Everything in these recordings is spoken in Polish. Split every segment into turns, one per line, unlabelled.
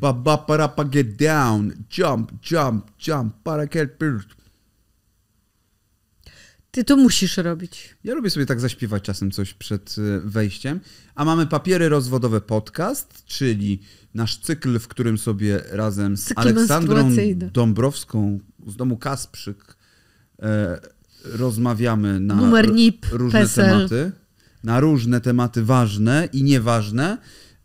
Baba get down. Jump, jump, jump. Para get Ty to
musisz robić.
Ja lubię sobie tak zaśpiewać czasem coś przed y, wejściem. A mamy papiery rozwodowe podcast, czyli nasz cykl, w którym sobie razem z cykl Aleksandrą Dąbrowską z domu Kasprzyk e, rozmawiamy na Numer NIP, różne PESEL. tematy. Na różne tematy ważne i nieważne.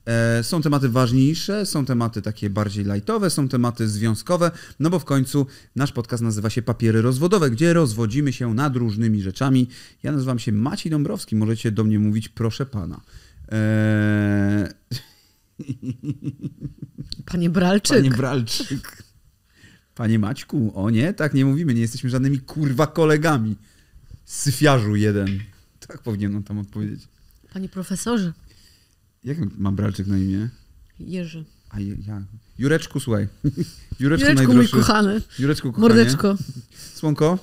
E, są tematy ważniejsze, są tematy takie bardziej lightowe, są tematy związkowe, no bo w końcu nasz podcast nazywa się Papiery Rozwodowe, gdzie rozwodzimy się nad różnymi rzeczami. Ja nazywam się Maciej Dąbrowski, możecie do mnie mówić proszę pana. Eee... Panie Bralczyk. Panie Bralczyk. Panie Maćku, o nie, tak nie mówimy, nie jesteśmy żadnymi kurwa kolegami. Syfiarzu jeden. Tak powinienem tam odpowiedzieć.
Panie profesorze.
Jak mam bralczyk na imię? Jerzy. A ja. Jureczku, słuchaj. Jureczku, Jureczku mój kochany. Jureczku, kochanie. Mordeczko. Słonko.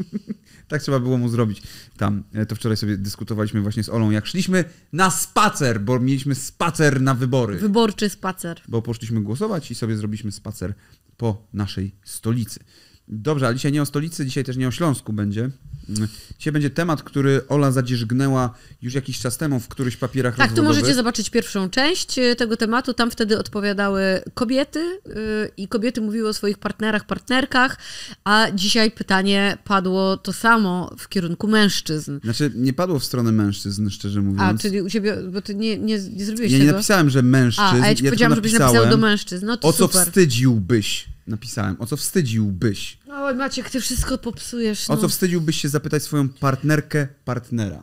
tak trzeba było mu zrobić. Tam, e, to wczoraj sobie dyskutowaliśmy właśnie z Olą, jak szliśmy na spacer, bo mieliśmy spacer na wybory.
Wyborczy spacer.
Bo poszliśmy głosować i sobie zrobiliśmy spacer po naszej stolicy. Dobrze, ale dzisiaj nie o stolicy, dzisiaj też nie o Śląsku będzie. Mm. Dzisiaj będzie temat, który Ola zadzierzgnęła już jakiś czas temu w którychś papierach Tak, rozwodowych. tu możecie
zobaczyć pierwszą część y, tego tematu. Tam wtedy odpowiadały kobiety y, i kobiety mówiły o swoich partnerach, partnerkach, a dzisiaj pytanie padło to samo w kierunku mężczyzn.
Znaczy, nie padło w stronę mężczyzn, szczerze mówiąc. A,
czyli u ciebie, bo ty nie, nie, nie zrobiłeś ja tego? Ja nie napisałem, że mężczyzn. A, a ja ci ja powiedziałam, żebyś napisał do mężczyzn. No, to o super. co
wstydziłbyś? napisałem. O co wstydziłbyś?
oj Maciek, ty wszystko popsujesz. No. O co
wstydziłbyś się zapytać swoją partnerkę, partnera?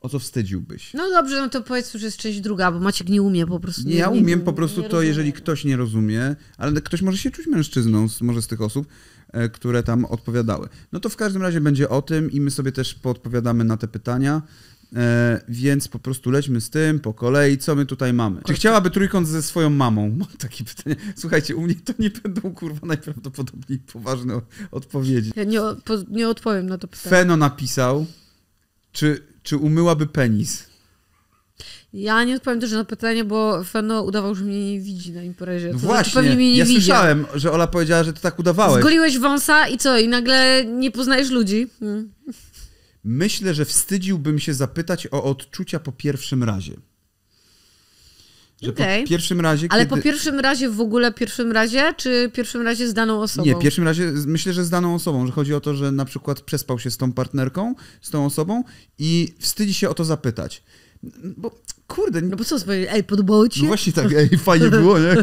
O co wstydziłbyś?
No dobrze, no to powiedz, że jest część druga, bo Maciek nie umie po prostu. Nie, ja nie, umiem po prostu to, rozumiem. jeżeli
ktoś nie rozumie, ale ktoś może się czuć mężczyzną, może z tych osób, e, które tam odpowiadały. No to w każdym razie będzie o tym i my sobie też podpowiadamy na te pytania. E, więc po prostu lećmy z tym po kolei. Co my tutaj mamy? Czy chciałaby trójkąt ze swoją mamą? Mam takie pytanie. Słuchajcie, u mnie to nie będą kurwa najprawdopodobniej poważne odpowiedzi. Ja
nie, po, nie odpowiem na to pytanie. Feno
napisał, czy, czy umyłaby penis?
Ja nie odpowiem też na pytanie, bo Feno udawał, że mnie nie widzi na imprezie. To no znaczy, Właśnie, znaczy, mnie nie ja widział. słyszałem,
że Ola powiedziała, że ty tak udawałeś.
Zgoliłeś wąsa i co? I nagle nie poznajesz ludzi. Hmm.
Myślę, że wstydziłbym się zapytać o odczucia po pierwszym razie. Że okay. po pierwszym razie. Ale kiedy... po pierwszym
razie w ogóle pierwszym razie, czy pierwszym razie z daną osobą? Nie, pierwszym
razie myślę, że z daną osobą, że chodzi o to, że na przykład przespał się z tą partnerką, z tą osobą i wstydzi się o to zapytać.
Bo kurde. No bo co powiedzieć? Ej, podobało ci się? No właśnie tak, ej, fajnie było, nie?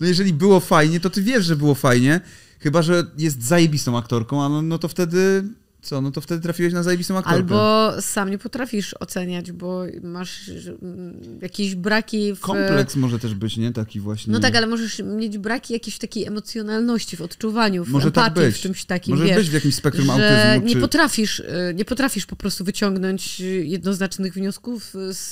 No jeżeli było fajnie, to ty wiesz, że było fajnie. Chyba, że jest zajebistą aktorką, a no, no to wtedy co, no to wtedy trafiłeś na zajebistą aktorkę. Albo
sam nie potrafisz oceniać, bo masz mm, jakieś braki w... Kompleks
może też być, nie? Taki właśnie... No tak,
ale możesz mieć braki jakiejś takiej emocjonalności w odczuwaniu, w może tak empatii, tak w czymś takim, Może wiesz, być w jakimś spektrum autyzmu, czy... nie, potrafisz, y, nie potrafisz po prostu wyciągnąć jednoznacznych wniosków z,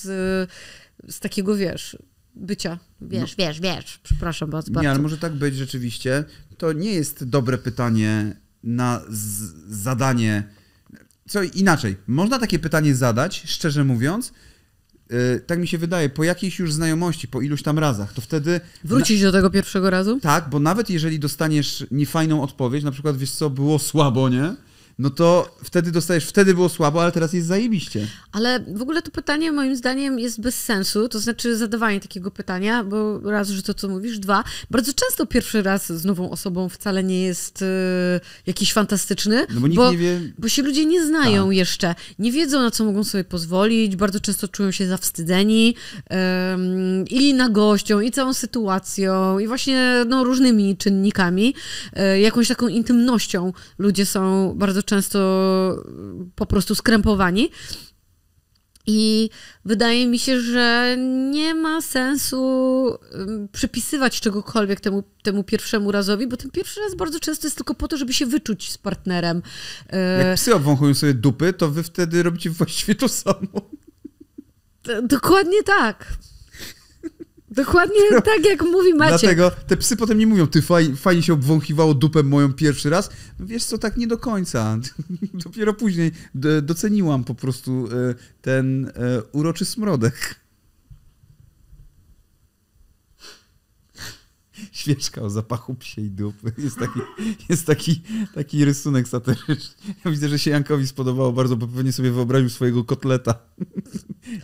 z takiego, wiesz, bycia. Wiesz, no. wiesz, wiesz. Przepraszam bardzo. Nie, ale może
tak być rzeczywiście. To nie jest dobre pytanie na zadanie. Co inaczej, można takie pytanie zadać, szczerze mówiąc, Yy, tak mi się wydaje, po jakiejś już znajomości, po iluś tam razach, to wtedy... Wrócić do tego pierwszego razu? Tak, bo nawet jeżeli dostaniesz niefajną odpowiedź, na przykład wiesz co, było słabo, nie? no to wtedy dostajesz, wtedy było słabo, ale teraz jest zajebiście.
Ale w ogóle to pytanie moim zdaniem jest bez sensu, to znaczy zadawanie takiego pytania, bo raz, że to co mówisz, dwa, bardzo często pierwszy raz z nową osobą wcale nie jest y, jakiś fantastyczny, no bo, nikt bo, nie wie... bo się ludzie nie znają tak. jeszcze, nie wiedzą na co mogą sobie pozwolić, bardzo często czują się zawstydzeni y, i na gością, i całą sytuacją, i właśnie no, różnymi czynnikami, y, jakąś taką intymnością ludzie są bardzo często y, po prostu skrępowani. I wydaje mi się, że nie ma sensu y, przypisywać czegokolwiek temu, temu pierwszemu razowi, bo ten pierwszy raz bardzo często jest tylko po to, żeby się wyczuć z partnerem. Y, Jak
psy obwąchują sobie dupy, to wy wtedy robicie właściwie to samo.
Dokładnie tak. Dokładnie no, tak, jak mówi Maciek. Dlatego
te psy potem nie mówią, ty faj, fajnie się obwąchiwało dupę moją pierwszy raz. No wiesz co, tak nie do końca. Dopiero później doceniłam po prostu e, ten e, uroczy smrodek. Świeczka o zapachu psiej dupy. Jest taki, jest taki, taki rysunek satyryczny. Ja widzę, że się Jankowi spodobało bardzo, bo pewnie sobie wyobraził swojego kotleta.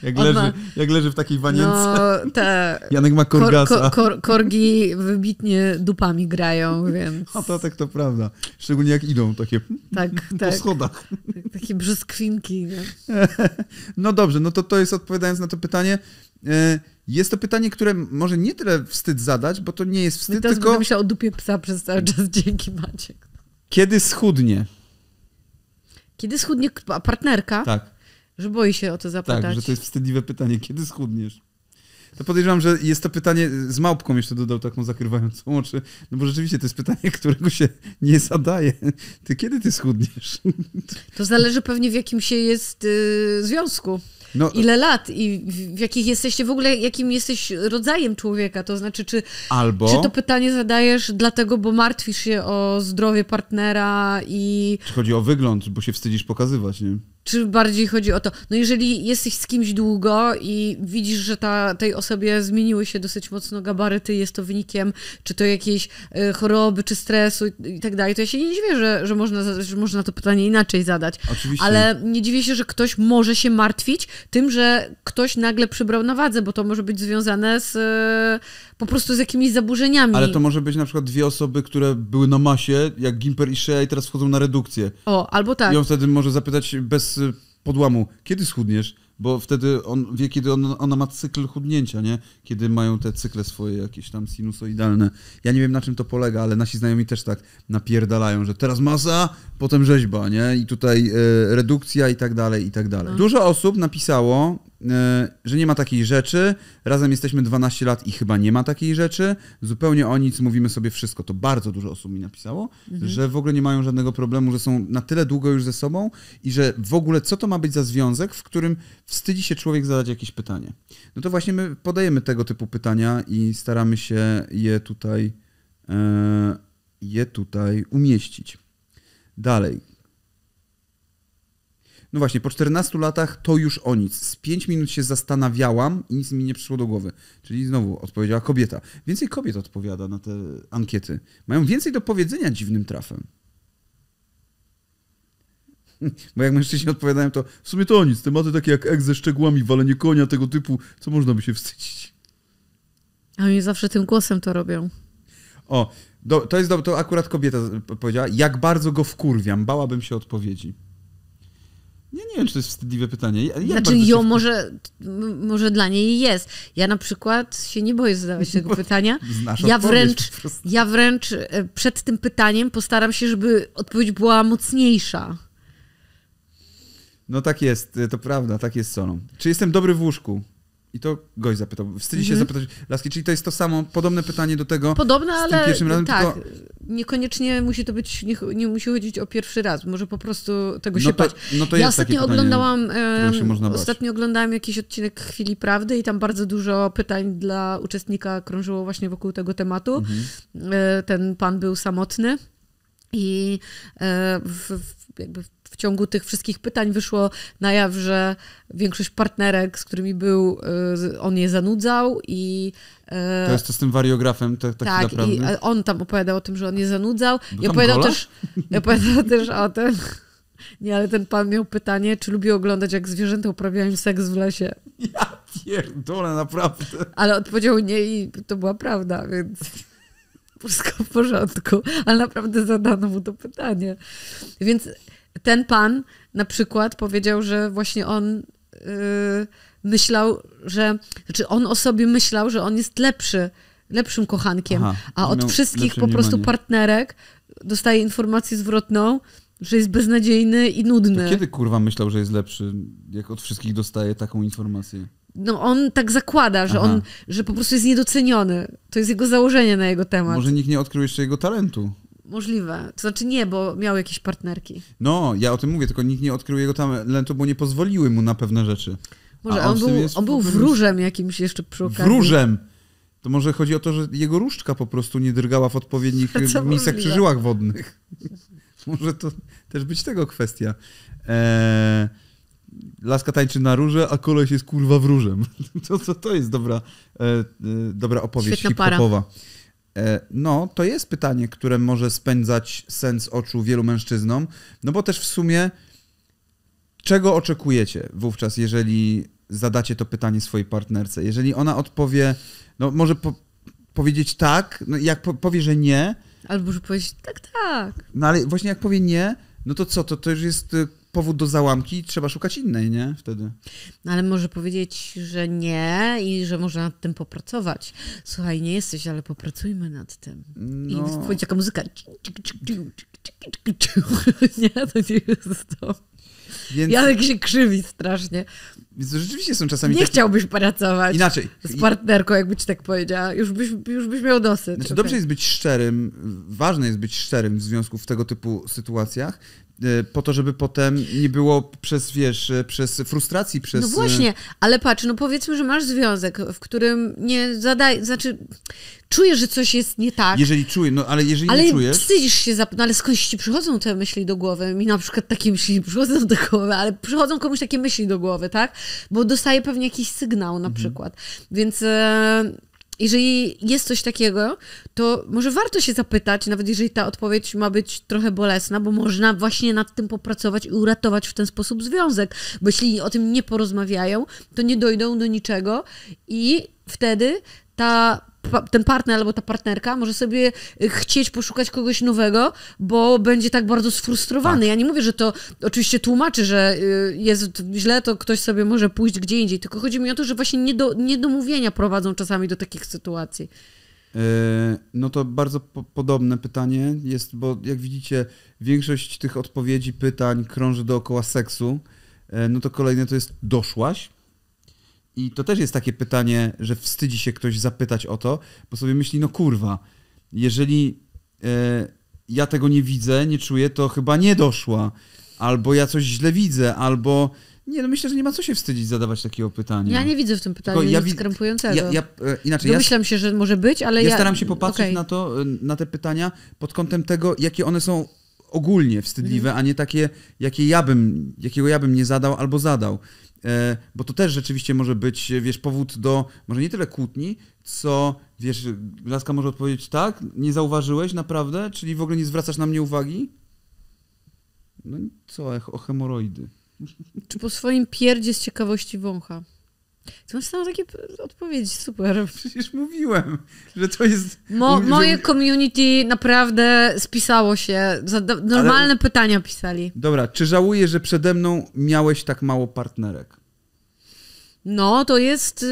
Jak, leży, ma... jak leży w takiej wanience.
No, Janek ma korgasa. Kor, kor, kor, korgi wybitnie dupami grają, więc... A to
tak to prawda. Szczególnie jak idą takie hmm,
tak, hmm, po tak. schodach. Tak, takie brzoskwinki.
no dobrze, no to to jest odpowiadając na to pytanie. E, jest to pytanie, które może nie tyle wstyd zadać, bo to nie jest no wstyd, no teraz tylko... myślał o dupie psa przez cały
czas. Dzięki, Maciek.
Kiedy schudnie?
Kiedy schudnie partnerka? Tak. Że boi się o to zapytać. Tak, że to
jest wstydliwe pytanie. Kiedy schudniesz? to podejrzewam, że jest to pytanie z małpką jeszcze dodał taką zakrywającą oczy, no bo rzeczywiście to jest pytanie, którego się nie zadaje. Ty kiedy ty schudniesz?
To zależy pewnie w jakim się jest yy, związku. No, Ile lat i w jakich jesteście w ogóle, jakim jesteś rodzajem człowieka? To znaczy, czy,
albo... czy to
pytanie zadajesz dlatego, bo martwisz się o zdrowie partnera i.
Czy chodzi o wygląd, bo się wstydzisz pokazywać, nie?
Czy bardziej chodzi o to, no jeżeli jesteś z kimś długo i widzisz, że ta, tej osobie zmieniły się dosyć mocno gabaryty, jest to wynikiem czy to jakiejś y, choroby, czy stresu i, tak dalej, to ja się nie dziwię, że, że, można, że można to pytanie inaczej zadać. Oczywiście. Ale nie dziwię się, że ktoś może się martwić tym, że ktoś nagle przybrał na wadze, bo to może być związane z... Y, po prostu z jakimiś zaburzeniami. Ale to
może być na przykład dwie osoby, które były na masie, jak Gimper i Shea i teraz wchodzą na redukcję. O, albo tak. I on wtedy może zapytać bez y, podłamu, kiedy schudniesz? Bo wtedy on wie, kiedy on, ona ma cykl chudnięcia, nie? Kiedy mają te cykle swoje jakieś tam sinusoidalne. Ja nie wiem, na czym to polega, ale nasi znajomi też tak napierdalają, że teraz masa, potem rzeźba, nie? I tutaj y, redukcja i tak dalej, i tak dalej. No. Dużo osób napisało, E, że nie ma takiej rzeczy, razem jesteśmy 12 lat i chyba nie ma takiej rzeczy, zupełnie o nic mówimy sobie wszystko. To bardzo dużo osób mi napisało, mhm. że w ogóle nie mają żadnego problemu, że są na tyle długo już ze sobą i że w ogóle co to ma być za związek, w którym wstydzi się człowiek zadać jakieś pytanie. No to właśnie my podajemy tego typu pytania i staramy się je tutaj, e, je tutaj umieścić. Dalej, no właśnie, po 14 latach to już o nic. Z 5 minut się zastanawiałam i nic mi nie przyszło do głowy. Czyli znowu odpowiedziała kobieta. Więcej kobiet odpowiada na te ankiety. Mają więcej do powiedzenia dziwnym trafem. Bo jak mężczyźni odpowiadają, to w sumie to o nic. Tematy takie jak egz ze szczegółami, walenie konia, tego typu, co można by się wstydzić.
A oni zawsze tym głosem to robią.
O, do, to jest do, to akurat kobieta powiedziała, jak bardzo go wkurwiam, bałabym się odpowiedzi. Nie, nie wiem, czy to jest wstydliwe pytanie. Ja znaczy ją
może, może dla niej jest. Ja na przykład się nie boję zadawać tego pytania. Znasz ja wręcz, ja wręcz e, przed tym pytaniem postaram się, żeby odpowiedź była mocniejsza.
No tak jest, e, to prawda, tak jest Solą. Czy jestem dobry w łóżku? I to gość zapytał. Wstydzi się mhm. zapytać laski, czyli to jest to samo, podobne pytanie do tego. Podobne, ale pierwszym razem, tak. Tylko...
Niekoniecznie musi to być, nie, nie, musi chodzić o pierwszy raz, może po prostu tego no się to, bać. No to ja ostatnio oglądałam, e, ostatnio oglądałam jakiś odcinek Chwili Prawdy i tam bardzo dużo pytań dla uczestnika krążyło właśnie wokół tego tematu. Mhm. E, ten pan był samotny i e, w, w, jakby w w ciągu tych wszystkich pytań wyszło na jaw, że większość partnerek, z którymi był, y, on je zanudzał i... E, to jest to z tym wariografem, tak tak, tak i e, on tam opowiadał o tym, że on je zanudzał. Ja I opowiadał też, opowiadał też o tym... Nie, ale ten pan miał pytanie, czy lubi oglądać, jak zwierzęta uprawiają seks w lesie.
Ja pierdolę, naprawdę.
Ale odpowiedział nie i to była prawda, więc wszystko w porządku. Ale naprawdę zadano mu to pytanie. Więc ten pan na przykład powiedział, że właśnie on yy, myślał, że. Znaczy, on o sobie myślał, że on jest lepszy, lepszym kochankiem, Aha, a od wszystkich po prostu partnerek dostaje informację zwrotną, że jest beznadziejny i nudny. To kiedy
kurwa myślał, że jest lepszy, jak od wszystkich dostaje taką informację?
No on tak zakłada, że Aha. on, że po prostu jest niedoceniony. To jest jego założenie na jego temat. Może
nikt nie odkrył jeszcze jego talentu.
Możliwe. To znaczy nie, bo miał jakieś partnerki.
No, ja o tym mówię, tylko nikt nie odkrył jego talentu, bo nie pozwoliły mu na pewne rzeczy. Może on, on, był, on był
wróżem jakimś jeszcze przy okazji. Wróżem!
To może chodzi o to, że jego różdżka po prostu nie drgała w odpowiednich miejscach możliwe. przy żyłach wodnych. może to też być tego kwestia. Eee, laska tańczy na róże, a koleś jest kurwa wróżem. to, to, to jest dobra, e, e, dobra opowieść Świetna hip-hopowa. Para. E, no, to jest pytanie, które może spędzać sens oczu wielu mężczyznom, no bo też w sumie czego oczekujecie wówczas, jeżeli zadacie to pytanie swojej partnerce? Jeżeli ona odpowie, no może po powiedzieć tak, no jak po powie, że nie.
Albo może powiedzieć tak, tak.
No ale właśnie jak powie nie, no to co, to, to już jest y, powód do załamki, trzeba szukać innej, nie? Wtedy.
No ale może powiedzieć, że nie i że można nad tym popracować. Słuchaj, nie jesteś, ale popracujmy nad tym. No. I wchodzi taka muzyka. Nie, to nie jest to. Więc... tak się krzywi strasznie. Więc rzeczywiście są czasami. Nie takie... chciałbyś pracować. Inaczej. Z partnerką, jakby ci tak powiedziała. Już byś, już byś miał dosyć. Znaczy, okay. dobrze
jest być szczerym, ważne jest być szczerym w związku w tego typu sytuacjach, Y, po to, żeby potem nie było przez, wiesz, y, przez frustracji, przez... No y, właśnie,
ale patrz, no powiedzmy, że masz związek, w którym nie zadaj, znaczy czujesz, że coś jest nie tak.
Jeżeli czuję, no ale jeżeli ale nie czujesz... Ale
wstydzisz się, za, no ale skądś ci przychodzą te myśli do głowy. Mi na przykład takie myśli nie przychodzą do głowy, ale przychodzą komuś takie myśli do głowy, tak? Bo dostaje pewnie jakiś sygnał na mhm. przykład. Więc... E jeżeli jest coś takiego, to może warto się zapytać, nawet jeżeli ta odpowiedź ma być trochę bolesna, bo można właśnie nad tym popracować i uratować w ten sposób związek, bo jeśli o tym nie porozmawiają, to nie dojdą do niczego i wtedy ta ten partner albo ta partnerka może sobie y, chcieć poszukać kogoś nowego, bo będzie tak bardzo sfrustrowany. Tak. Ja nie mówię, że to oczywiście tłumaczy, że y, jest źle, to ktoś sobie może pójść gdzie indziej, tylko chodzi mi o to, że właśnie niedo, niedomówienia prowadzą czasami do takich sytuacji.
E, no to bardzo po podobne pytanie jest, bo jak widzicie, większość tych odpowiedzi, pytań krąży dookoła seksu. E, no to kolejne to jest doszłaś, i to też jest takie pytanie, że wstydzi się ktoś zapytać o to, bo sobie myśli, no kurwa, jeżeli e, ja tego nie widzę, nie czuję, to chyba nie doszła. Albo ja coś źle widzę, albo nie, no myślę, że nie ma co się wstydzić zadawać takiego pytania. Ja nie widzę w tym pytaniu ja nic krępującego. Ja, ja, e, inaczej, Domyślam
ja, się, że może być, ale ja... Ja staram się popatrzeć okay. na to, e,
na te pytania pod kątem tego, jakie one są ogólnie wstydliwe, mm. a nie takie, jakie ja bym, jakiego ja bym nie zadał albo zadał. E, bo to też rzeczywiście może być, wiesz, powód do może nie tyle kłótni, co, wiesz, laska może odpowiedzieć tak, nie zauważyłeś naprawdę, czyli w ogóle nie zwracasz na mnie uwagi? No co, o hemoroidy.
Czy po swoim pierdzie z ciekawości wącha? To masz tam takie odpowiedzi, super. Przecież mówiłem, że to jest... Mo, moje community naprawdę spisało się, normalne Ale... pytania pisali.
Dobra, czy żałuję, że przede mną miałeś tak mało partnerek?
No, to jest.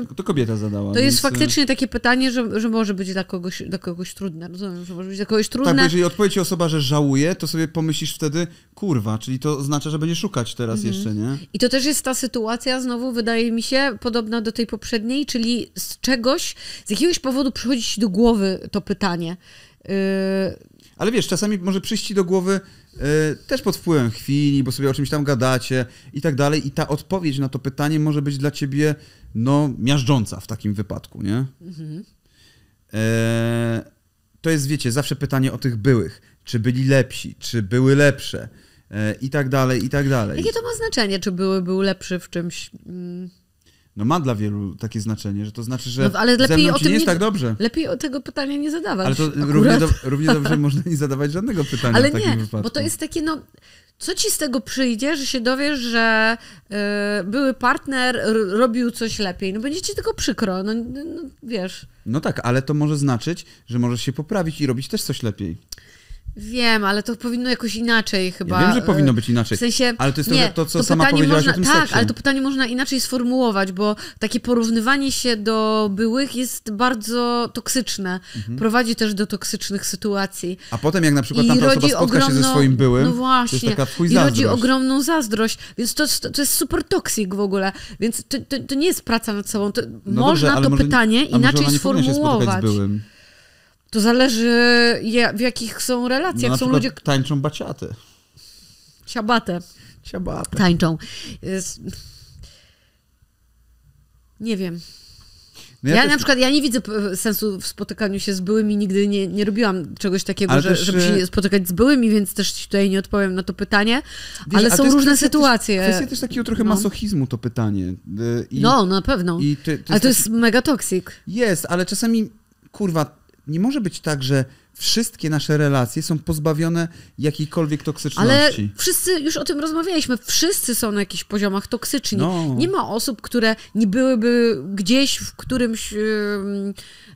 Yy... To kobieta zadała. To więc... jest y, faktycznie takie pytanie, że, że może być dla kogoś, dla kogoś trudne. Rozumiem, że może być dla kogoś trudne. Tak, bo jeżeli
odpowie ci osoba, że żałuje, to sobie pomyślisz wtedy, kurwa, czyli to oznacza, że będzie szukać teraz mhm. jeszcze,
nie? I to też jest ta sytuacja, znowu wydaje mi się, podobna do tej poprzedniej, czyli z czegoś, z jakiegoś powodu przychodzi ci do głowy to pytanie. Yy...
Ale wiesz, czasami może przyjść ci do głowy E, też pod wpływem chwili, bo sobie o czymś tam gadacie i tak dalej. I ta odpowiedź na to pytanie może być dla ciebie, no, miażdżąca w takim wypadku, nie? Mhm. E, to jest, wiecie, zawsze pytanie o tych byłych. Czy byli lepsi, czy były lepsze e, i tak dalej, i tak dalej. Jakie
to ma znaczenie, czy były był lepszy w czymś? Mm
no ma dla wielu takie znaczenie, że to znaczy, że no, ale lepiej o tym nie jest nie, tak dobrze.
Lepiej tego pytania nie zadawać. Ale to równie, do, równie dobrze
można nie zadawać żadnego pytania ale w takim nie, wypadku. Bo to jest
takie, no, co ci z tego przyjdzie, że się dowiesz, że yy, były partner robił coś lepiej? No będzie ci tylko przykro, no, no, no wiesz.
No tak, ale to może znaczyć, że możesz się poprawić i robić też coś lepiej.
Wiem, ale to powinno jakoś inaczej chyba. Ja wiem, że powinno e, być inaczej. W sensie, ale to jest nie, to, co to sama powiedziałaś można, o tym Tak, seksie. ale to pytanie można inaczej sformułować, bo takie porównywanie się do byłych jest bardzo toksyczne. Mhm. Prowadzi też do toksycznych sytuacji.
A potem jak na przykład I tamta osoba spotka ogromno, się ze swoim byłym, no właśnie, to jest taka twój I rodzi
ogromną zazdrość, więc to, to jest super toksik w ogóle. Więc to, to, to nie jest praca nad sobą. To no można dobrze, to może, pytanie inaczej sformułować. To zależy, w jakich są relacjach. No, na są ludzie.
Tańczą baciaty.
Siabatę. Siabatę. Tańczą. Nie wiem. No ja, ja też... na przykład ja nie widzę sensu w spotykaniu się z byłymi, nigdy nie, nie robiłam czegoś takiego, że, też... żeby się e- spotykać z byłymi, więc też tutaj nie odpowiem na to pytanie, Wiesz, ale są różne kwestia, sytuacje. To jest też takiego trochę no. masochizmu
to pytanie. E, I, no, no, na pewno. Ty, ty ale to taki... jest mega toksik. Jest, ale czasami, kurwa, nie może być tak, że wszystkie nasze relacje są pozbawione jakiejkolwiek toksyczności. Ale
wszyscy, już o tym rozmawialiśmy, wszyscy są na jakichś poziomach toksyczni. No. Nie ma osób, które nie byłyby gdzieś w którymś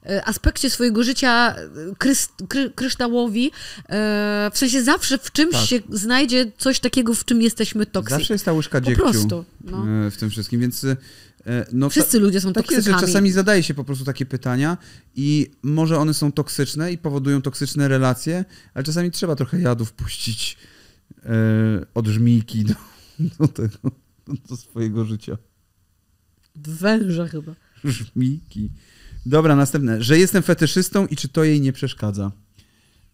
e, aspekcie swojego życia e, kryst, kry, kryształowi. E, w sensie zawsze w czymś tak. się znajdzie coś takiego, w czym jesteśmy toksyczni. Zawsze jest ta łyżka po prostu, no.
w tym wszystkim, więc E, no, Wszyscy ludzie są tak Jest, że czasami zadaje się po prostu takie pytania i może one są toksyczne i powodują toksyczne relacje, ale czasami trzeba trochę jadów puścić e, od żmijki do, do tego, do swojego życia.
Węża chyba.
Żmijki. Dobra, następne. Że jestem fetyszystą i czy to jej nie przeszkadza?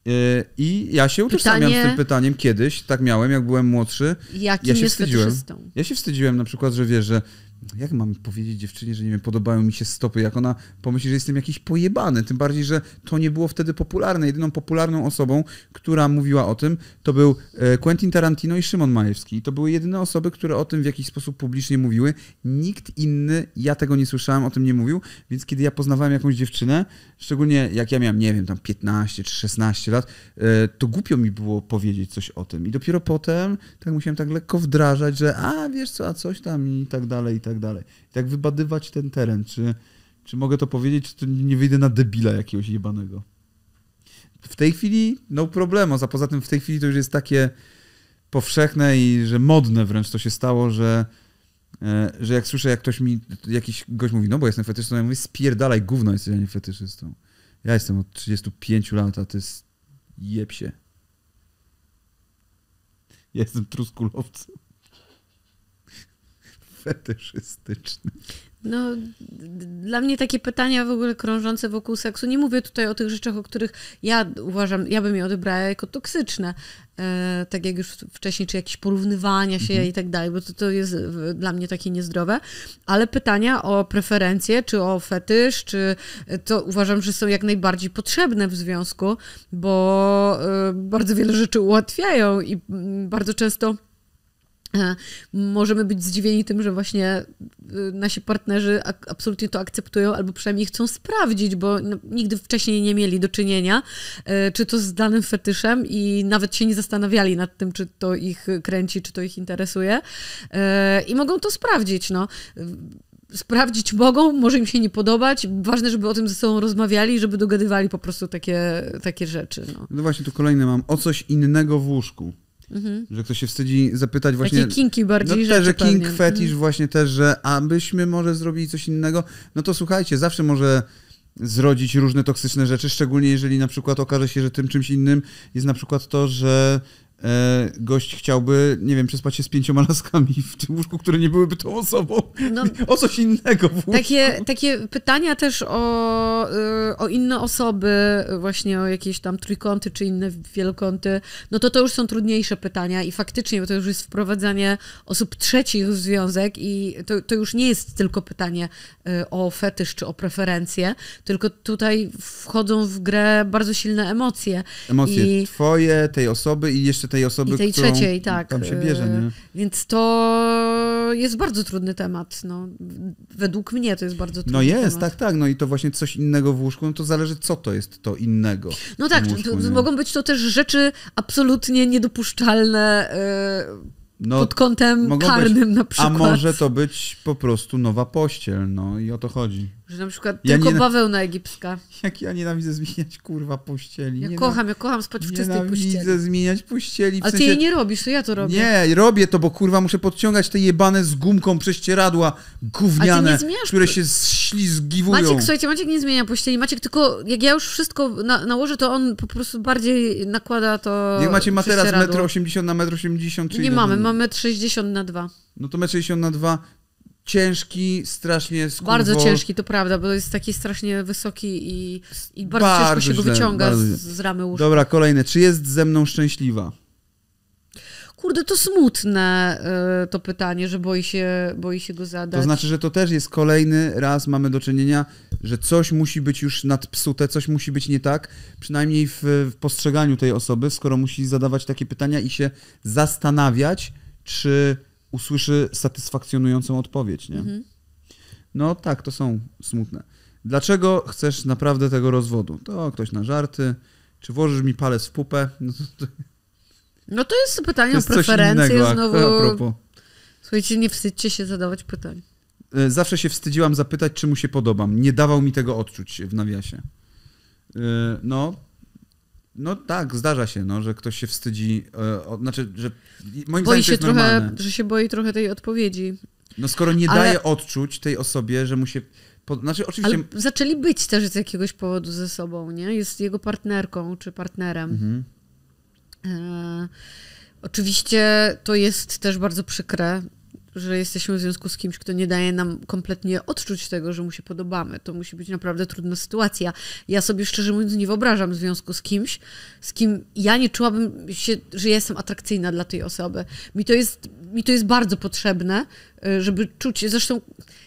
E, I ja się utożsamiam Pytanie... z tym pytaniem kiedyś, tak miałem, jak byłem młodszy. Jakim ja się wstydziłem. Fetyszystą? Ja się wstydziłem na przykład, że wiesz, że jak mam powiedzieć dziewczynie, że nie wiem, podobają mi się stopy, jak ona pomyśli, że jestem jakiś pojebany, tym bardziej, że to nie było wtedy popularne. Jedyną popularną osobą, która mówiła o tym, to był e, Quentin Tarantino i Szymon Majewski. I to były jedyne osoby, które o tym w jakiś sposób publicznie mówiły. Nikt inny, ja tego nie słyszałem, o tym nie mówił, więc kiedy ja poznawałem jakąś dziewczynę, szczególnie jak ja miałem, nie wiem, tam 15 czy 16 lat, e, to głupio mi było powiedzieć coś o tym. I dopiero potem tak musiałem tak lekko wdrażać, że a, wiesz co, a coś tam i tak dalej i tak tak dalej. I tak wybadywać ten teren, czy, czy mogę to powiedzieć, czy to nie wyjdę na debila jakiegoś jebanego. W tej chwili no problemo, a poza tym w tej chwili to już jest takie powszechne i że modne wręcz to się stało, że e, że jak słyszę, jak ktoś mi, jakiś gość mówi, no bo jestem fetyszystą, ja mówię, spierdalaj gówno, jesteś, ja nie fetyszystą. Ja jestem od 35 lat, a jest jeb się. Ja jestem truskulowcem fetyszystyczny.
No, dla mnie takie pytania w ogóle krążące wokół seksu, nie mówię tutaj o tych rzeczach, o których ja uważam, ja bym je odebrała jako toksyczne, e, tak jak już wcześniej, czy jakieś porównywania się mhm. i tak dalej, bo to, to jest dla mnie takie niezdrowe, ale pytania o preferencje, czy o fetysz, czy e, to uważam, że są jak najbardziej potrzebne w związku, bo e, bardzo wiele rzeczy ułatwiają i bardzo często E, możemy być zdziwieni tym, że właśnie e, nasi partnerzy absolutnie to akceptują albo przynajmniej chcą sprawdzić, bo no, nigdy wcześniej nie mieli do czynienia, e, czy to z danym fetyszem i nawet się nie zastanawiali nad tym, czy to ich kręci, czy to ich interesuje i mogą to sprawdzić, no sprawdzić mogą, może im się nie podobać. Ważne, żeby o tym ze sobą rozmawiali, żeby dogadywali po prostu takie, takie rzeczy. No.
no właśnie, tu kolejne mam. O coś innego w łóżku. Mhm. Że ktoś się wstydzi zapytać właśnie... Takie kinki bardziej no, te, że king pewnie. mhm. właśnie też, że abyśmy może zrobili coś innego, no to słuchajcie, zawsze może zrodzić różne toksyczne rzeczy, szczególnie jeżeli na przykład okaże się, że tym czymś innym jest na przykład to, że E, gość chciałby, nie wiem, przespać się z pięcioma laskami w tym łóżku, które nie byłyby tą osobą. No, o coś innego w
łóżku. Takie, takie pytania też o, e, o inne osoby, właśnie o jakieś tam trójkąty czy inne wielokąty, no to to już są trudniejsze pytania i faktycznie, bo to już jest wprowadzanie osób trzecich w związek i to, to już nie jest tylko pytanie e, o fetysz czy o preferencje, tylko tutaj wchodzą w grę bardzo silne emocje. Emocje I...
twoje, tej osoby i jeszcze tej osoby, I tej którą trzeciej, tak. tam się bierze. Nie? E,
więc to jest bardzo trudny temat. No. Według mnie to jest bardzo trudny No jest, temat. tak,
tak. No i to właśnie coś innego w łóżku, no to zależy co to jest to innego. No tak, łóżku, to, to mogą
być to też rzeczy absolutnie niedopuszczalne yy, no, pod kątem karnym być, na przykład. A może
to być po prostu nowa pościel, no i o to chodzi.
Że na przykład ja tylko bawełna egipska.
Jak ja nienawidzę zmieniać kurwa pościeli. Ja kocham, ja kocham spać w czystej nienawidzę pościeli. Nienawidzę zmieniać pościeli. W Ale sensie... ty jej nie robisz, to ja to robię. Nie, robię to, bo kurwa muszę podciągać te jebane z gumką prześcieradła gówniane, które się
ślizgiwują. Maciek, słuchajcie, Maciek nie zmienia pościeli. Maciek tylko, jak ja już wszystko na, nałożę, to on po prostu bardziej nakłada to Jak macie ma teraz 1,80
m na 1,80 m? Czyli nie mamy,
mamy 60 na 2.
No to 60 na 2 ciężki, strasznie skurwo... Bardzo ciężki,
to prawda, bo jest taki strasznie wysoki i, i bardzo, bardzo, ciężko się go wyciąga z, z, ramy łóżka. Dobra,
kolejne. Czy jest ze mną szczęśliwa?
Kurde, to smutne e, to pytanie, że boi się, boi się go zadać. To znaczy,
że to też jest kolejny raz mamy do czynienia, że coś musi być już nadpsute, coś musi być nie tak, przynajmniej w, w postrzeganiu tej osoby, skoro musi zadawać takie pytania i się zastanawiać, czy usłyszy satysfakcjonującą odpowiedź, nie? Mhm. No tak, to są smutne. Dlaczego chcesz naprawdę tego rozwodu? To ktoś na żarty. Czy włożysz mi palec w pupę? No to, to...
No to jest pytanie to jest o preferencje znowu. A propos. Słuchajcie, nie wstydźcie się zadawać pytań.
E, zawsze się wstydziłam zapytać, czy mu się podobam. Nie dawał mi tego odczuć w nawiasie. E, no, no tak, zdarza się, no, że ktoś się wstydzi, e, o, znaczy, że moim boi zdaniem się to jest trochę, normalne.
że się boi trochę tej odpowiedzi. No skoro nie Ale... daje
odczuć tej osobie, że mu się Znaczy, oczywiście...
Ale zaczęli być też z jakiegoś powodu ze sobą, nie? Jest jego partnerką czy partnerem. Mhm. E, oczywiście to jest też bardzo przykre że jesteśmy w związku z kimś, kto nie daje nam kompletnie odczuć tego, że mu się podobamy. To musi być naprawdę trudna sytuacja. Ja sobie szczerze mówiąc nie wyobrażam związku z kimś, z kim ja nie czułabym się, że jestem atrakcyjna dla tej osoby. Mi to jest, mi to jest bardzo potrzebne, y, żeby czuć. Zresztą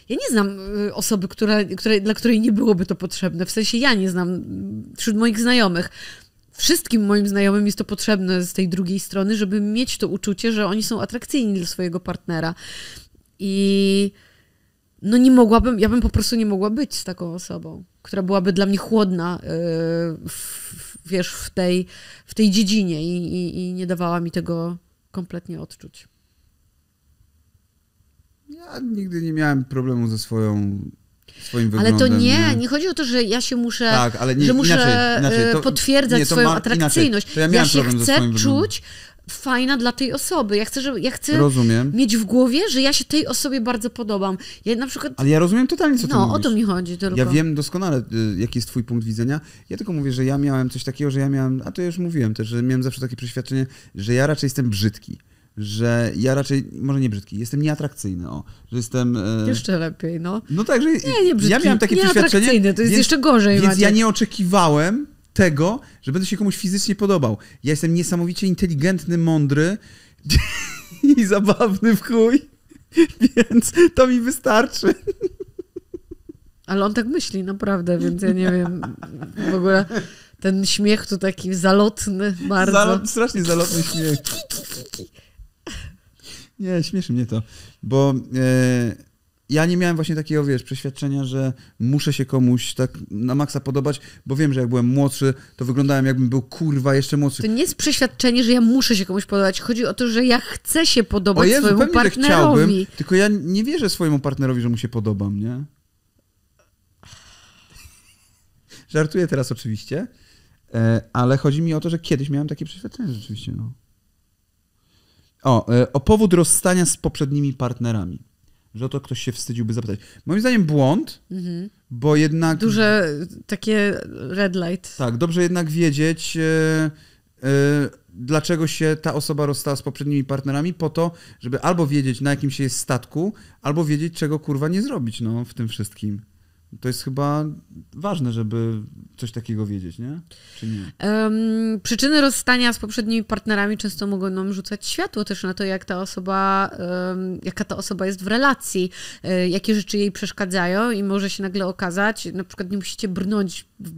ja nie znam y, osoby, która, która, dla której nie byłoby to potrzebne. W sensie ja nie znam mm, wśród moich znajomych wszystkim moim znajomym jest to potrzebne z tej drugiej strony, żeby mieć to uczucie, że oni są atrakcyjni dla swojego partnera. I no nie mogłabym, ja bym po prostu nie mogła być z taką osobą, która byłaby dla mnie chłodna, yy, w, wiesz, w tej, w tej dziedzinie i, i, i nie dawała mi tego kompletnie odczuć.
Ja nigdy nie miałem problemu ze swoją swoim wyglądem. Ale to nie, nie, nie,
chodzi o to, że ja się muszę, tak, ale nie, że muszę inaczej, inaczej, e, to, potwierdzać nie, swoją ma, atrakcyjność. ja, ja się chcę czuć fajna dla tej osoby. Ja chcę, żeby, ja chcę rozumiem. mieć w głowie, że ja się tej osobie bardzo podobam. Ja na przykład... Ale ja rozumiem totalnie, co no, ty No, o to mi chodzi tylko. Ja wiem
doskonale, y, jaki jest twój punkt widzenia. Ja tylko mówię, że ja miałem coś takiego, że ja miałem, a to już mówiłem też, że miałem zawsze takie przeświadczenie, że ja raczej jestem brzydki że ja raczej, może nie brzydki, jestem nieatrakcyjny, o, że jestem... E... Jeszcze
lepiej, no. No tak, że nie, nie brzydki, ja miałem takie przeświadczenie. to jest więc, jeszcze gorzej. Więc Maciek. ja nie
oczekiwałem tego, że będę się komuś fizycznie podobał. Ja jestem niesamowicie inteligentny, mądry i zabawny w chuj,
więc to mi wystarczy. Ale on tak myśli, naprawdę, więc ja nie wiem w ogóle... Ten śmiech tu taki zalotny bardzo. Zalot, strasznie zalotny śmiech. Nie,
śmieszy mnie to, bo e, ja nie miałem właśnie takiego, wiesz, przeświadczenia, że muszę się komuś tak na maksa podobać, bo wiem, że jak byłem młodszy, to wyglądałem jakbym był kurwa jeszcze młodszy. To
nie jest przeświadczenie, że ja muszę się komuś podobać. Chodzi o to, że ja chcę się podobać o Jezu, swojemu pewnie, partnerowi. Chciałbym,
tylko ja nie wierzę swojemu partnerowi, że mu się podobam, nie? Żartuję teraz oczywiście, e, ale chodzi mi o to, że kiedyś miałem takie przeświadczenie rzeczywiście, no. O, e, o powód rozstania z poprzednimi partnerami. Że o to ktoś się wstydziłby zapytać. Moim zdaniem błąd, mhm. bo jednak. Duże takie red light. Tak, dobrze jednak wiedzieć. E, e, dlaczego się ta osoba rozstała z poprzednimi partnerami, po to, żeby albo wiedzieć, na jakim się jest statku, albo wiedzieć, czego kurwa nie zrobić no, w tym wszystkim. To jest chyba ważne, żeby coś takiego wiedzieć, nie? Czy nie?
Um, przyczyny rozstania z poprzednimi partnerami często mogą nam rzucać światło też na to, jak ta osoba, um, jaka ta osoba jest w relacji, um, jakie rzeczy jej przeszkadzają i może się nagle okazać, na przykład nie musicie brnąć w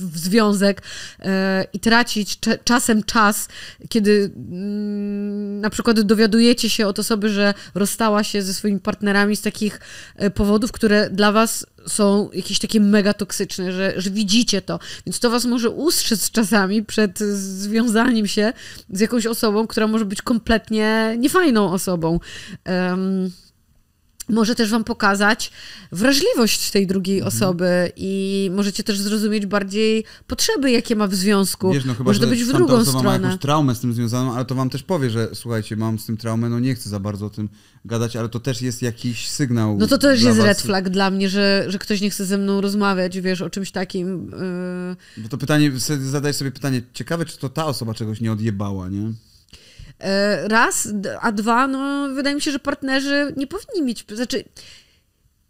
w związek e, i tracić czasem czas, kiedy mm, na przykład dowiadujecie się od osoby, że rozstała się ze swoimi partnerami z takich e, powodów, które dla was są jakieś takie mega toksyczne, że, że widzicie to. Więc to was może ustrzec czasami przed związaniem się z jakąś osobą, która może być kompletnie niefajną osobą. Um, może też wam pokazać wrażliwość tej drugiej mhm. osoby i możecie też zrozumieć bardziej potrzeby, jakie ma w związku. Wiesz, no, chyba, może to być w drugą osoba stronę. ma jakąś
traumę z tym związaną, ale to wam też powie, że słuchajcie, mam z tym traumę, no nie chcę za bardzo o tym gadać, ale to też jest jakiś sygnał. No to też jest was. red flag
dla mnie, że, że ktoś nie chce ze mną rozmawiać, wiesz, o czymś takim.
Yy... Bo to pytanie, zadaj sobie pytanie, ciekawe, czy to ta osoba czegoś nie odjebała, nie?
E, raz, a dwa, no wydaje mi się, że partnerzy nie powinni mieć, znaczy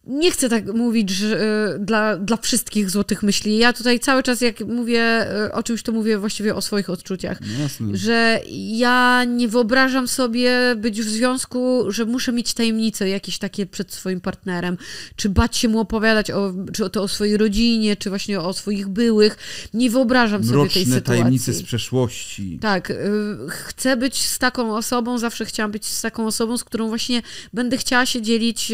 nie chcę tak mówić że, e, dla, dla wszystkich złotych myśli. Ja tutaj cały czas, jak mówię e, o czymś, to mówię właściwie o swoich odczuciach. No jasne. Że ja nie wyobrażam sobie być w związku, że muszę mieć tajemnice jakieś takie przed swoim partnerem, czy bać się mu opowiadać o, czy o to o swojej rodzinie, czy właśnie o swoich byłych. Nie wyobrażam Mroczne sobie tej sytuacji. tajemnice z
przeszłości.
Tak. E, chcę być z taką osobą, zawsze chciałam być z taką osobą, z którą właśnie będę chciała się dzielić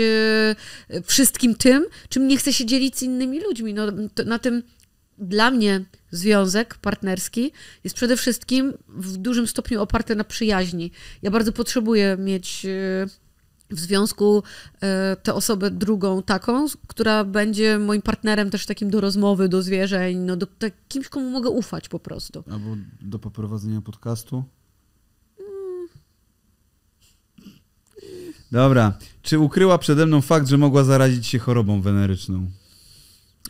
wszystkim wszystkim tym, czym nie chcę się dzielić z innymi ludźmi. No, na tym dla mnie związek partnerski jest przede wszystkim w dużym stopniu oparty na przyjaźni. Ja bardzo potrzebuję mieć e, w związku e, tę osobę drugą taką, która będzie moim partnerem też takim do rozmowy, do zwierzeń, no do, do tak, kimś, komu mogę ufać po prostu.
Albo do poprowadzenia podcastu. Dobra. Czy ukryła przede mną fakt, że mogła zarazić się chorobą weneryczną?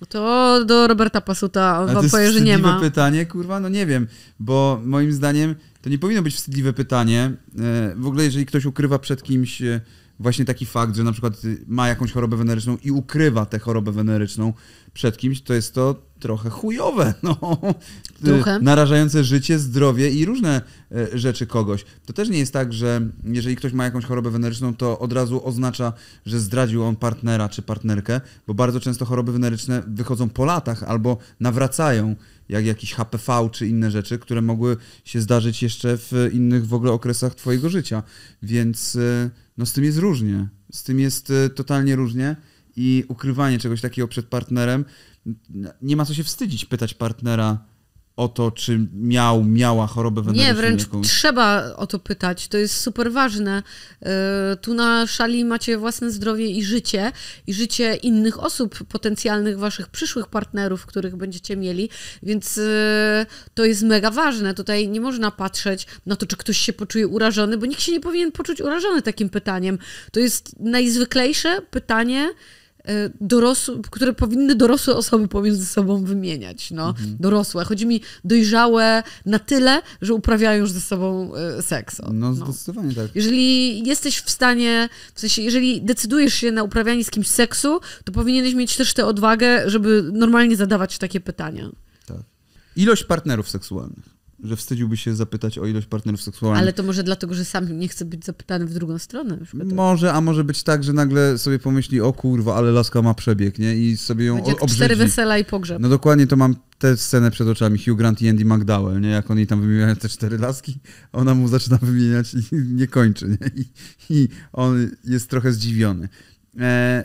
To do Roberta Pasuta wam powiem, że nie wstydliwe
pytanie, kurwa? No nie wiem, bo moim zdaniem to nie powinno być wstydliwe pytanie. E, w ogóle jeżeli ktoś ukrywa przed kimś e, właśnie taki fakt, że na przykład ma jakąś chorobę weneryczną i ukrywa tę chorobę weneryczną przed kimś, to jest to trochę chujowe, no. Narażające życie, zdrowie i różne e, rzeczy kogoś. To też nie jest tak, że jeżeli ktoś ma jakąś chorobę weneryczną, to od razu oznacza, że zdradził on partnera czy partnerkę, bo bardzo często choroby weneryczne wychodzą po latach albo nawracają jak jakiś HPV czy inne rzeczy, które mogły się zdarzyć jeszcze w innych w ogóle okresach twojego życia. Więc y, no z tym jest różnie. Z tym jest y, totalnie różnie i ukrywanie czegoś takiego przed partnerem, nie ma co się wstydzić pytać partnera, o to, czy miał, miała chorobę weneryczną. Nie, wręcz jakąś.
trzeba o to pytać. To jest super ważne. Y, tu na szali macie własne zdrowie i życie, i życie innych osób, potencjalnych waszych przyszłych partnerów, których będziecie mieli, więc y, to jest mega ważne. Tutaj nie można patrzeć na to, czy ktoś się poczuje urażony, bo nikt się nie powinien poczuć urażony takim pytaniem. To jest najzwyklejsze pytanie, Y, dorosłe, które powinny dorosłe osoby pomiędzy sobą wymieniać, no, mhm. dorosłe. Chodzi mi dojrzałe na tyle, że uprawiają już ze sobą y, seks. No, no, zdecydowanie tak. Jeżeli jesteś w stanie, w sensie, jeżeli decydujesz się na uprawianie z kimś seksu, to powinieneś mieć też tę odwagę, żeby normalnie zadawać takie pytania.
Tak. Ilość partnerów seksualnych że wstydziłby się zapytać o ilość partnerów seksualnych. Ale
to może dlatego, że sam nie chce być zapytany w drugą stronę. Może,
a może być tak, że nagle sobie pomyśli, o kurwa, ale laska ma przebieg, nie? I sobie ją obrzydzi. Cztery wesela i pogrzeb. No dokładnie, to mam tę scenę przed oczami, Hugh Grant i Andy McDowell, nie? Jak oni tam wymieniają te cztery laski, ona mu zaczyna wymieniać i nie kończy, nie? I, i on jest trochę zdziwiony. E,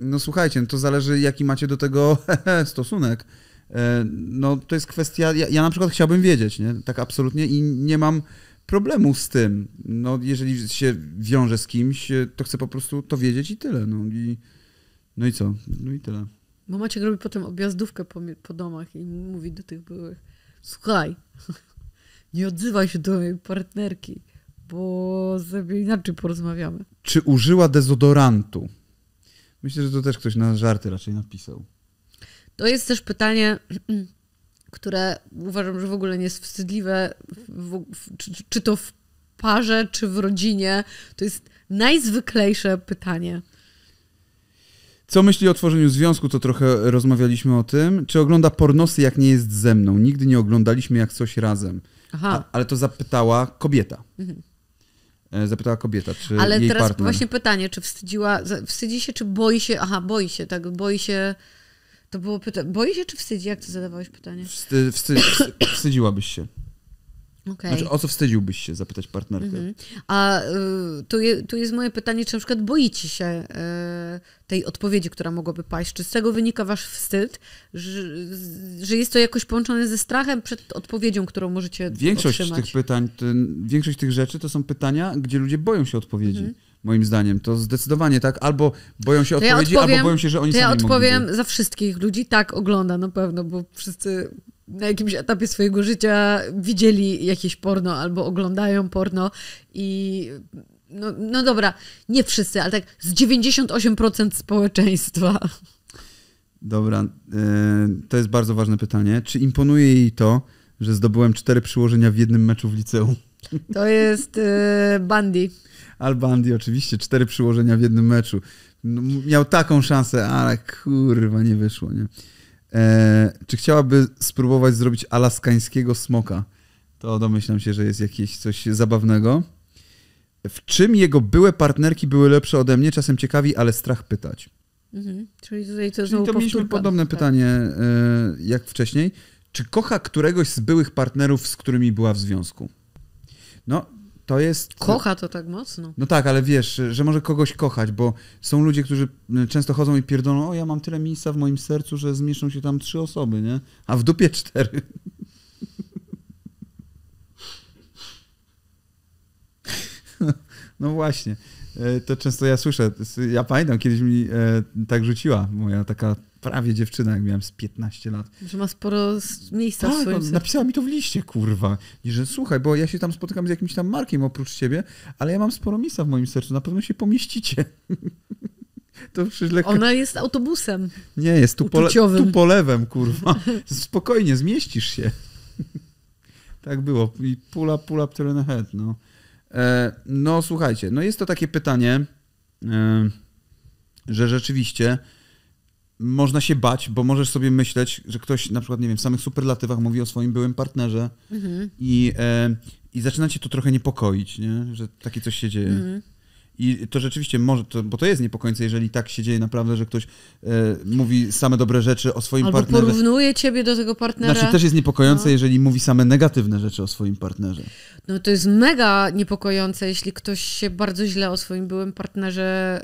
no słuchajcie, no to zależy jaki macie do tego stosunek E, no to jest kwestia, ja, ja na przykład chciałbym wiedzieć, nie? tak absolutnie i nie mam problemu z tym. No, jeżeli się wiąże z kimś, e, to chcę po prostu to wiedzieć i tyle. No i, no i co? No i tyle.
Bo Maciek robi potem objazdówkę po, po domach i mówi do tych byłych, słuchaj, nie odzywaj się do mojej partnerki, bo sobie inaczej porozmawiamy.
Czy użyła dezodorantu? Myślę, że to też ktoś na żarty raczej napisał.
To jest też pytanie, które uważam, że w ogóle nie jest wstydliwe, w, w, czy, czy to w parze, czy w rodzinie. To jest najzwyklejsze pytanie.
Co myśli o tworzeniu związku, to trochę rozmawialiśmy o tym. Czy ogląda pornosy, jak nie jest ze mną? Nigdy nie oglądaliśmy jak coś razem. Aha. A, ale to zapytała kobieta. Mhm. E, zapytała kobieta, czy Ale jej teraz właśnie
pytanie, czy wstydziła, wstydzi się, czy boi się, aha, boi się, tak, boi się to było pytanie. Boję się czy wstydzi, jak ty zadawałeś pytanie? Wsty,
wsty, wstydziłabyś się. Okay. Znaczy, o co wstydziłbyś się zapytać partnerkę? Mm -hmm.
A y, tu, je, tu jest moje pytanie, czy na przykład boicie się y, tej odpowiedzi, która mogłaby paść? Czy z tego wynika wasz wstyd, że, że jest to jakoś połączone ze strachem przed odpowiedzią, którą możecie większość otrzymać?
Tych pytań, ten, większość tych rzeczy to są pytania, gdzie ludzie boją się odpowiedzi. Mm -hmm moim zdaniem. To zdecydowanie tak. Albo boją się to odpowiedzi, ja odpowiem, albo boją się, że oni to sami ja odpowiem
za wszystkich ludzi. Tak, ogląda na pewno, bo wszyscy na jakimś etapie swojego życia widzieli jakieś porno albo oglądają porno i no, no dobra, nie wszyscy, ale tak z 98% społeczeństwa.
Dobra, e, to jest bardzo ważne pytanie. Czy imponuje jej to, że zdobyłem cztery przyłożenia w jednym meczu w liceum?
To jest yy, Bandi.
Al Bandi, oczywiście, cztery przyłożenia w jednym meczu. No, miał taką szansę, ale kurwa, nie wyszło, nie? E, czy chciałaby spróbować zrobić alaskańskiego smoka? To domyślam się, że jest jakieś coś zabawnego. W czym jego były partnerki były lepsze ode mnie? Czasem ciekawi, ale strach pytać.
Mhm. Czyli tutaj to Czyli to mieliśmy podobne tak.
pytanie e, jak wcześniej. Czy kocha któregoś z byłych partnerów, z którymi była w związku? No, to jest. Kocha to tak mocno. No tak, ale wiesz, że może kogoś kochać, bo są ludzie, którzy często chodzą i pierdolą, o ja mam tyle miejsca w moim sercu, że zmieszczą się tam trzy osoby, nie? A w dupie cztery. No właśnie. E, to często ja słyszę. Ja pamiętam, kiedyś mi e, tak rzuciła moja taka prawie dziewczyna, jak miałem z 15 lat.
Że ma sporo miejsca tak, w swoim no, napisała
mi to w liście, kurwa. I że słuchaj, bo ja się tam spotykam z jakimś tam Markiem oprócz ciebie, ale ja mam sporo miejsca w moim sercu, na pewno się pomieścicie. To przecież lekko... Ona
jest autobusem. Nie, jest tu, po, pole, tu
polewem, kurwa. Spokojnie, zmieścisz się. Tak było. I pula, pula, które na no. E, no, słuchajcie, no jest to takie pytanie, e, że rzeczywiście można się bać, bo możesz sobie myśleć, że ktoś na przykład, nie wiem, w samych superlatywach mówi o swoim byłym partnerze mhm. i, e, i zaczyna cię to trochę niepokoić, nie? że takie coś się dzieje. Mhm. I to rzeczywiście może, to, bo to jest niepokojące, jeżeli tak się dzieje naprawdę, że ktoś e, mówi same dobre rzeczy o swoim Albo partnerze.
porównuje ciebie do tego partnera. Znaczy też jest niepokojące, no.
jeżeli mówi same negatywne rzeczy o swoim partnerze.
No to jest mega niepokojące, jeśli ktoś się bardzo źle o swoim byłym partnerze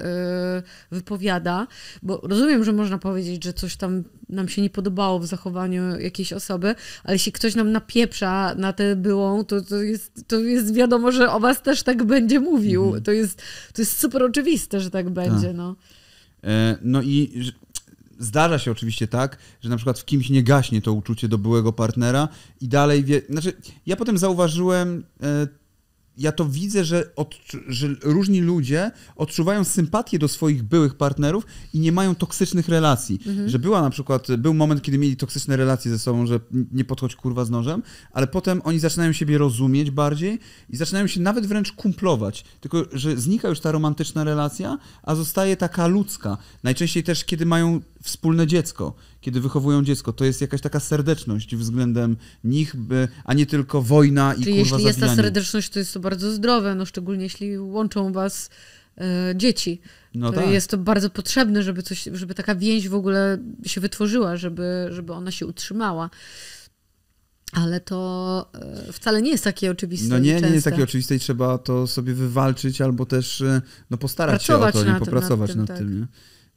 y, wypowiada, bo rozumiem, że można powiedzieć, że coś tam nam się nie podobało w zachowaniu jakiejś osoby, ale jeśli ktoś nam napieprza na tę byłą, to, to, jest, to jest wiadomo, że o was też tak będzie mówił. Mhm. To jest to jest super oczywiste, że tak będzie. Tak. No.
E, no i zdarza się oczywiście tak, że na przykład w kimś nie gaśnie to uczucie do byłego partnera i dalej wie. Znaczy, ja potem zauważyłem e, ja to widzę, że, od, że różni ludzie odczuwają sympatię do swoich byłych partnerów i nie mają toksycznych relacji. Mhm. Że była na przykład, był moment, kiedy mieli toksyczne relacje ze sobą, że nie podchodź kurwa z nożem, ale potem oni zaczynają siebie rozumieć bardziej i zaczynają się nawet wręcz kumplować. Tylko, że znika już ta romantyczna relacja, a zostaje taka ludzka. Najczęściej też, kiedy mają wspólne dziecko, kiedy wychowują dziecko, to jest jakaś taka serdeczność względem nich, a nie tylko wojna i Czyli kurwa jeśli jest ta serdeczność,
to jest to bardzo zdrowe, no szczególnie jeśli łączą was e, dzieci. No to tak. Jest to bardzo potrzebne, żeby, coś, żeby taka więź w ogóle się wytworzyła, żeby, żeby ona się utrzymała. Ale to e, wcale nie jest takie oczywiste. No nie, nie jest takie
oczywiste i trzeba to sobie wywalczyć albo też e, no, postarać Pracować się o to, nie? popracować nad tym. Nad tym tak. nie?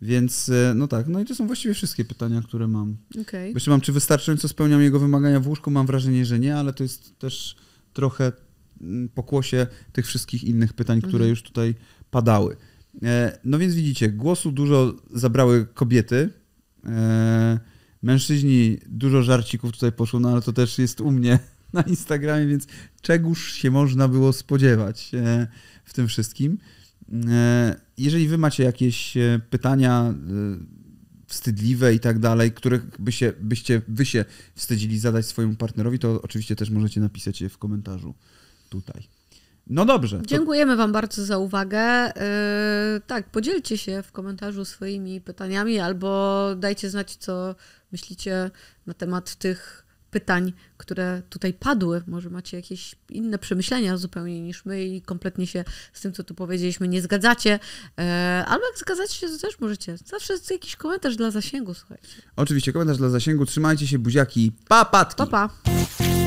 Więc e, no tak, no i to są właściwie wszystkie pytania, które mam. Okay. Jeszcze mam, czy wystarczająco spełniam jego wymagania w łóżku? Mam wrażenie, że nie, ale to jest też trochę mm, pokłosie tych wszystkich innych pytań, które mhm. już tutaj padały. E, no więc widzicie, głosu dużo zabrały kobiety. E, mężczyźni, dużo żarcików tutaj poszło, no ale to też jest u mnie na Instagramie, więc czegóż się można było spodziewać w tym wszystkim. E, jeżeli wy macie jakieś e, pytania e, wstydliwe i tak dalej, których by się, byście wy się wstydzili zadać swojemu partnerowi, to oczywiście też możecie napisać je w komentarzu tutaj. No dobrze.
Dziękujemy to... Wam bardzo za uwagę. Yy, tak, podzielcie się w komentarzu swoimi pytaniami albo dajcie znać, co myślicie na temat tych pytań, które tutaj padły. Może macie jakieś inne przemyślenia zupełnie niż my i kompletnie się z tym, co tu powiedzieliśmy, nie zgadzacie. E, albo jak zgadzacie się, to też możecie. Zawsze jest jakiś komentarz dla zasięgu, słuchajcie.
Oczywiście, komentarz dla zasięgu. Trzymajcie się, buziaki.
Pa, patki. Pa, pa.